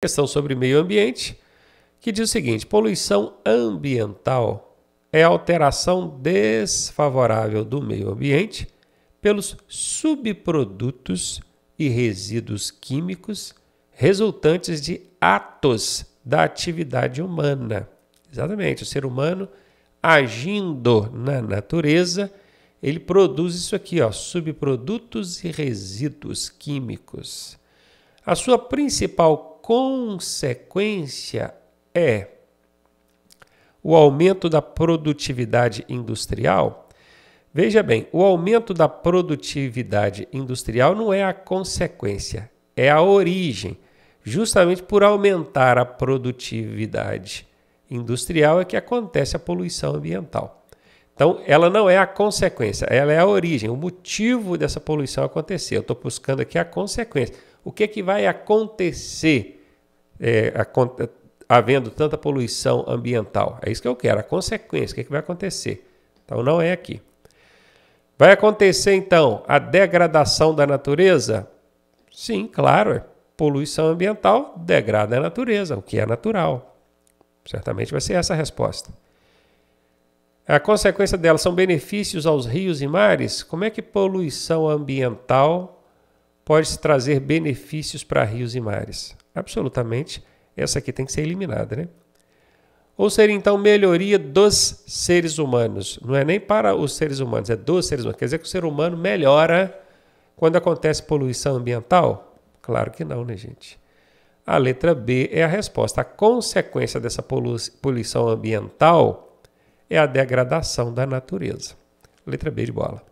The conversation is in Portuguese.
questão sobre meio ambiente, que diz o seguinte: poluição ambiental é alteração desfavorável do meio ambiente pelos subprodutos e resíduos químicos resultantes de atos da atividade humana. Exatamente, o ser humano agindo na natureza, ele produz isso aqui, ó, subprodutos e resíduos químicos. A sua principal consequência é o aumento da produtividade industrial. Veja bem, o aumento da produtividade industrial não é a consequência, é a origem. Justamente por aumentar a produtividade industrial é que acontece a poluição ambiental. Então, ela não é a consequência, ela é a origem, o motivo dessa poluição acontecer. Eu estou buscando aqui a consequência. O que, é que vai acontecer é, a, havendo tanta poluição ambiental? É isso que eu quero, a consequência, o que, é que vai acontecer? Então, não é aqui. Vai acontecer, então, a degradação da natureza? Sim, claro. É poluição ambiental degrada a natureza, o que é natural. Certamente vai ser essa a resposta. É a consequência dela são benefícios aos rios e mares? Como é que poluição ambiental pode trazer benefícios para rios e mares? Absolutamente, essa aqui tem que ser eliminada, né? Ou seria então melhoria dos seres humanos? Não é nem para os seres humanos, é dos seres humanos. Quer dizer que o ser humano melhora quando acontece poluição ambiental? Claro que não, né, gente? A letra B é a resposta. A consequência dessa poluição ambiental é a degradação da natureza. Letra B de bola.